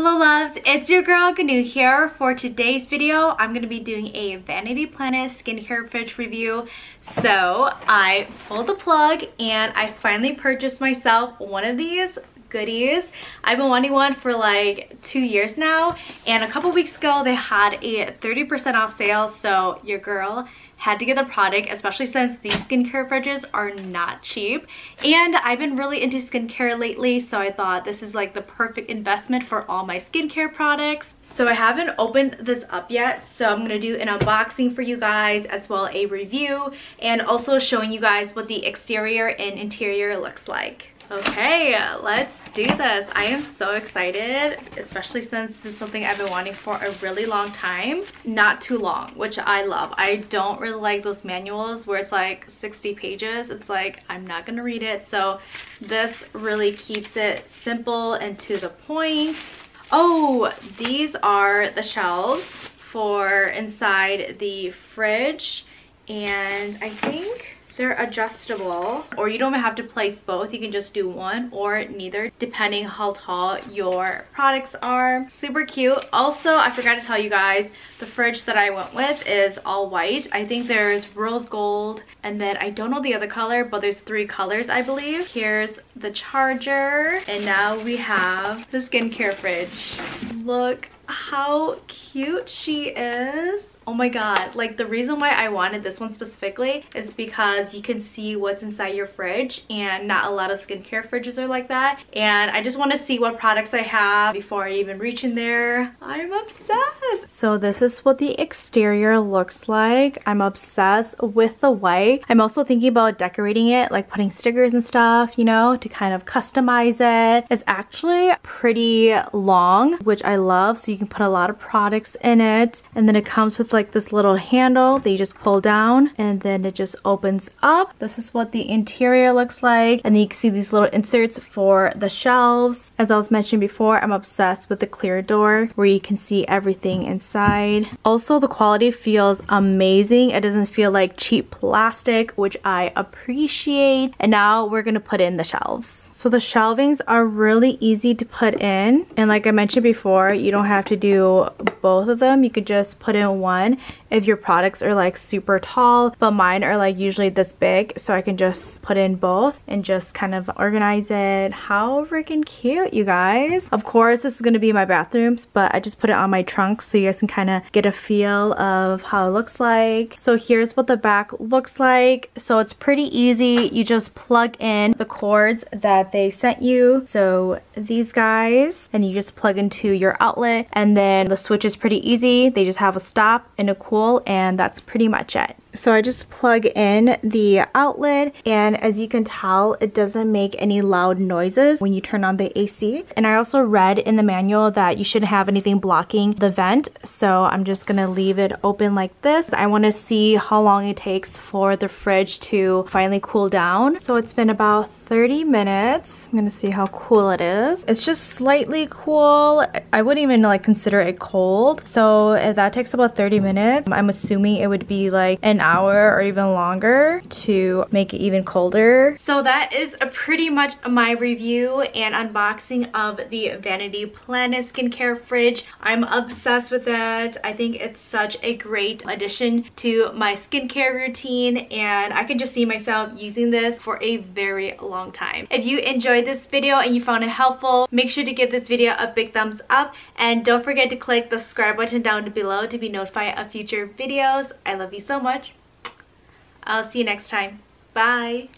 Hello loves, it's your girl Ganu here. For today's video, I'm going to be doing a Vanity Planet skincare fridge review. So I pulled the plug and I finally purchased myself one of these goodies. I've been wanting one for like two years now and a couple weeks ago they had a 30% off sale so your girl had to get the product, especially since these skincare fridges are not cheap. And I've been really into skincare lately, so I thought this is like the perfect investment for all my skincare products. So I haven't opened this up yet, so I'm going to do an unboxing for you guys as well a review and also showing you guys what the exterior and interior looks like. Okay, let's do this. I am so excited, especially since this is something I've been wanting for a really long time. Not too long, which I love. I don't really like those manuals where it's like 60 pages. It's like, I'm not gonna read it. So this really keeps it simple and to the point. Oh, these are the shelves for inside the fridge. And I think they're adjustable or you don't have to place both. You can just do one or neither depending how tall your products are. Super cute. Also, I forgot to tell you guys, the fridge that I went with is all white. I think there's rose gold and then I don't know the other color, but there's three colors, I believe. Here's the charger and now we have the skincare fridge. Look how cute she is. Oh my god, like the reason why I wanted this one specifically is because you can see what's inside your fridge and not a lot of skincare fridges are like that. And I just want to see what products I have before I even reach in there. I'm obsessed! So this is what the exterior looks like. I'm obsessed with the white. I'm also thinking about decorating it, like putting stickers and stuff, you know, to kind of customize it. It's actually pretty long, which I love, so you can put a lot of products in it. And then it comes with like like this little handle that you just pull down and then it just opens up. This is what the interior looks like and you can see these little inserts for the shelves. As I was mentioning before, I'm obsessed with the clear door where you can see everything inside. Also, the quality feels amazing. It doesn't feel like cheap plastic, which I appreciate. And now we're gonna put in the shelves. So the shelvings are really easy to put in. And like I mentioned before, you don't have to do both of them. You could just put in one if your products are like super tall, but mine are like usually this big. So I can just put in both and just kind of organize it. How freaking cute, you guys. Of course, this is gonna be my bathrooms, but I just put it on my trunk so you guys can kind of get a feel of how it looks like. So here's what the back looks like. So it's pretty easy. You just plug in the cords that they sent you. So these guys, and you just plug into your outlet, and then the switch is pretty easy. They just have a stop and a cool, and that's pretty much it. So I just plug in the outlet and as you can tell, it doesn't make any loud noises when you turn on the AC. And I also read in the manual that you shouldn't have anything blocking the vent. So I'm just gonna leave it open like this. I wanna see how long it takes for the fridge to finally cool down. So it's been about 30 minutes. I'm gonna see how cool it is. It's just slightly cool. I wouldn't even like consider it cold. So eh, that takes about 30 minutes. I'm assuming it would be like an hour or even longer to make it even colder. So that is pretty much my review and unboxing of the Vanity Planet skincare fridge. I'm obsessed with it. I think it's such a great addition to my skincare routine and I can just see myself using this for a very long time. If you enjoyed this video and you found it helpful, make sure to give this video a big thumbs up and don't forget to click the subscribe button down below to be notified of future videos. I love you so much. I'll see you next time. Bye!